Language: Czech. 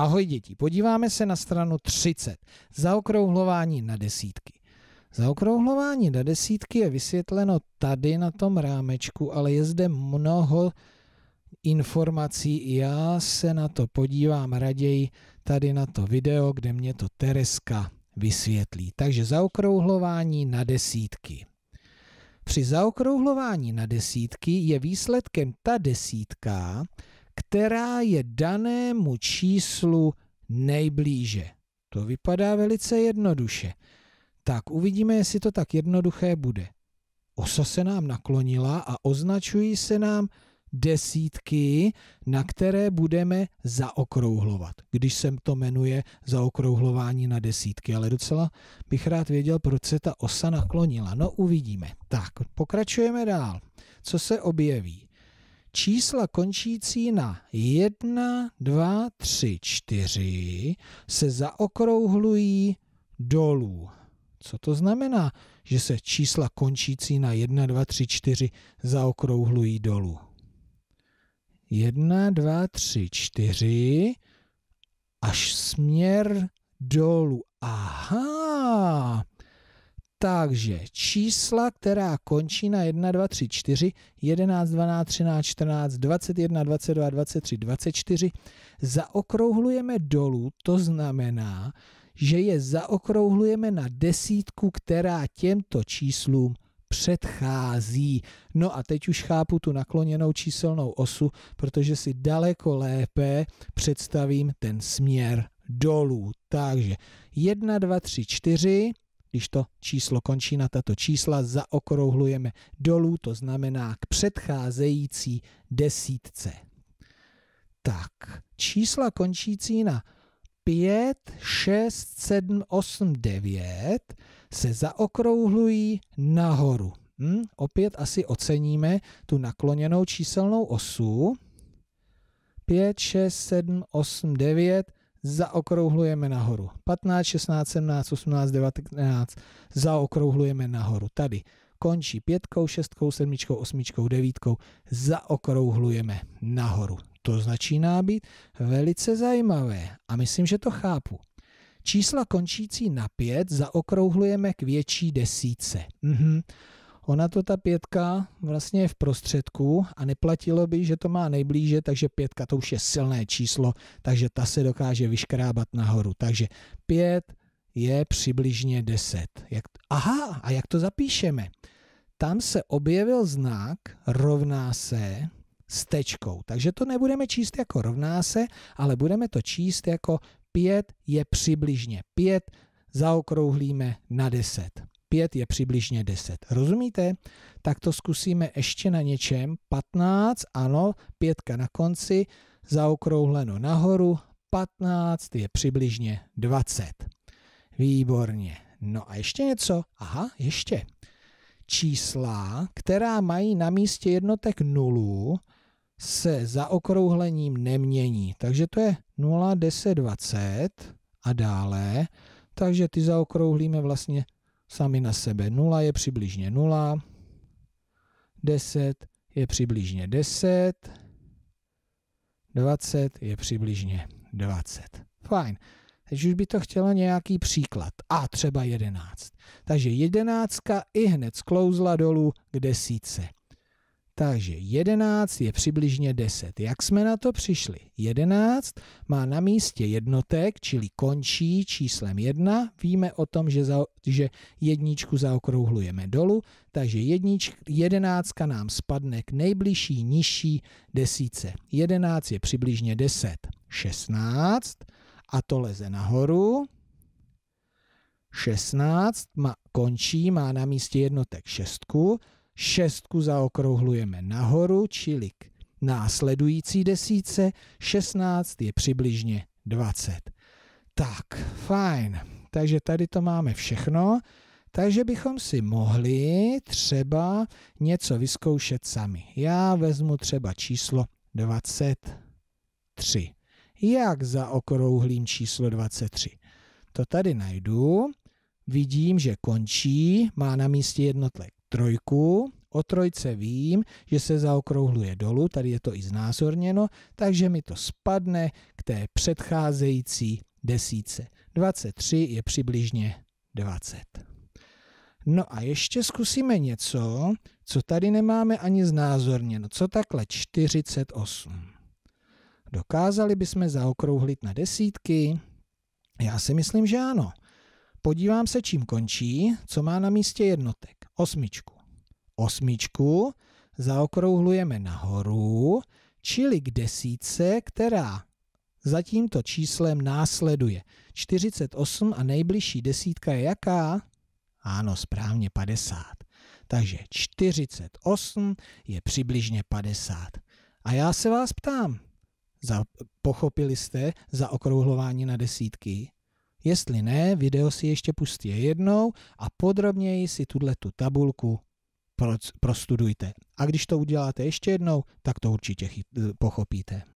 Ahoj děti, podíváme se na stranu 30. Zaokrouhlování na desítky. Zaokrouhlování na desítky je vysvětleno tady na tom rámečku, ale je zde mnoho informací. Já se na to podívám raději tady na to video, kde mě to Tereska vysvětlí. Takže zaokrouhlování na desítky. Při zaokrouhlování na desítky je výsledkem ta desítka, která je danému číslu nejblíže. To vypadá velice jednoduše. Tak uvidíme, jestli to tak jednoduché bude. Osa se nám naklonila a označují se nám desítky, na které budeme zaokrouhlovat. Když se to jmenuje zaokrouhlování na desítky, ale docela bych rád věděl, proč se ta osa naklonila. No uvidíme. Tak, pokračujeme dál. Co se objeví? čísla končící na 1, 2, 3, 4 se zaokrouhlují dolů. Co to znamená, že se čísla končící na 1, 2, 3, 4 zaokrouhlují dolů? 1, 2, 3, 4 až směr dolů. Aha, takže čísla, která končí na 1, 2, 3, 4, 11, 12, 13, 14, 21, 22, 23, 24, zaokrouhlujeme dolů, to znamená, že je zaokrouhlujeme na desítku, která těmto číslům předchází. No a teď už chápu tu nakloněnou číselnou osu, protože si daleko lépe představím ten směr dolů. Takže 1, 2, 3, 4, když to číslo končí na tato čísla, zaokrouhlujeme dolů, to znamená k předcházející desítce. Tak, čísla končící na 5, 6, 7, 8, 9 se zaokrouhlují nahoru. Hm? Opět asi oceníme tu nakloněnou číselnou osu. 5, 6, 7, 8, 9 zaokrouhlujeme nahoru. 15, 16, 17, 18, 19, zaokrouhlujeme nahoru. Tady končí pětkou, šestkou, sedmičkou, osmičkou, devítkou, zaokrouhlujeme nahoru. To začíná být velice zajímavé a myslím, že to chápu. Čísla končící na pět zaokrouhlujeme k větší desíce. Mhm. Ona to ta pětka vlastně je v prostředku a neplatilo by, že to má nejblíže, takže pětka to už je silné číslo, takže ta se dokáže vyškrábat nahoru. Takže pět je přibližně deset. Jak, aha, a jak to zapíšeme? Tam se objevil znak rovná se s tečkou. Takže to nebudeme číst jako rovná se, ale budeme to číst jako pět je přibližně pět zaokrouhlíme na deset. 5 je přibližně 10. Rozumíte? Tak to zkusíme ještě na něčem. 15, ano, pětka na konci, zaokrouhleno nahoru, 15 je přibližně 20. Výborně. No a ještě něco? Aha, ještě. Čísla, která mají na místě jednotek nulů, se zaokrouhlením nemění. Takže to je 0, 10, 20 a dále. Takže ty zaokrouhlíme vlastně sami na sebe. 0 je přibližně 0, 10 je přibližně 10, 20 je přibližně 20. Fajn. Takže už by to chtělo nějaký příklad. A třeba 11. Takže 11 i hned sklouzla dolů k desíce. Takže 11 je přibližně 10. Jak jsme na to přišli? 11 má na místě jednotek, čili končí číslem 1. Víme o tom, že, za, že jedničku zaokrouhlujeme dolů, takže jednič, jedenáctka nám spadne k nejbližší nižší desíce. 11 je přibližně 10. 16 a to leze nahoru. 16 má, končí, má na místě jednotek 6 šestku zaokrouhlujeme nahoru, čili k následující desíce, 16 je přibližně 20. Tak, fajn. Takže tady to máme všechno. Takže bychom si mohli třeba něco vyzkoušet sami. Já vezmu třeba číslo 23. Jak zaokrouhlím číslo 23? To tady najdu. Vidím, že končí, má na místě jednotlek trojku, o trojce vím, že se zaokrouhluje dolů, tady je to i znázorněno, takže mi to spadne k té předcházející desíce. 23 je přibližně 20. No a ještě zkusíme něco, co tady nemáme ani znázorněno, co takhle 48. Dokázali bychom zaokrouhlit na desítky? Já si myslím, že ano. Podívám se, čím končí, co má na místě jednotek. Osmičku. Osmičku zaokrouhlujeme nahoru, čili k desíce, která za tímto číslem následuje. 48 a nejbližší desítka je jaká? Ano, správně 50. Takže 48 je přibližně 50. A já se vás ptám, za, pochopili jste za okrouhlování na desítky? Jestli ne, video si ještě pustí jednou a podrobněji si tuhle tu tabulku prostudujte. A když to uděláte ještě jednou, tak to určitě pochopíte.